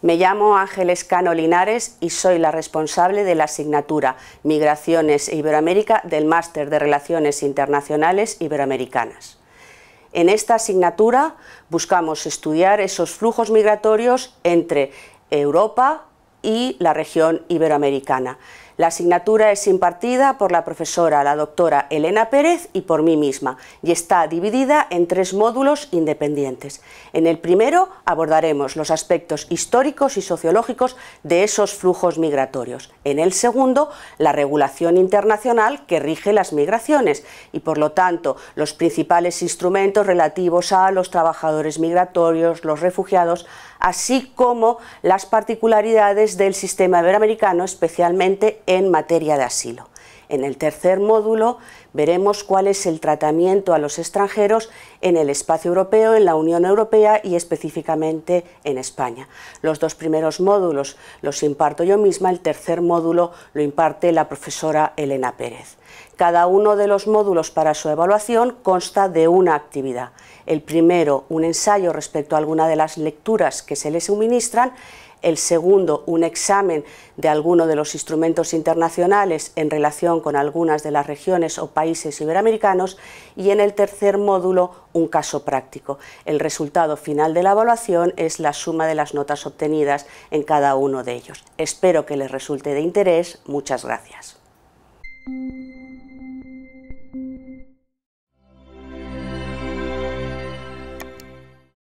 Me llamo Ángeles Cano Linares y soy la responsable de la asignatura Migraciones e Iberoamérica del Máster de Relaciones Internacionales Iberoamericanas. En esta asignatura buscamos estudiar esos flujos migratorios entre Europa y la región iberoamericana. La asignatura es impartida por la profesora, la doctora Elena Pérez y por mí misma y está dividida en tres módulos independientes. En el primero abordaremos los aspectos históricos y sociológicos de esos flujos migratorios. En el segundo, la regulación internacional que rige las migraciones y por lo tanto los principales instrumentos relativos a los trabajadores migratorios, los refugiados, así como las particularidades del sistema iberoamericano, especialmente en materia de asilo. En el tercer módulo veremos cuál es el tratamiento a los extranjeros en el espacio europeo, en la Unión Europea y específicamente en España. Los dos primeros módulos los imparto yo misma, el tercer módulo lo imparte la profesora Elena Pérez. Cada uno de los módulos para su evaluación consta de una actividad. El primero, un ensayo respecto a alguna de las lecturas que se le suministran, el segundo, un examen de alguno de los instrumentos internacionales en relación con algunas de las regiones o países iberoamericanos y en el tercer módulo un caso práctico. El resultado final de la evaluación es la suma de las notas obtenidas en cada uno de ellos. Espero que les resulte de interés. Muchas gracias.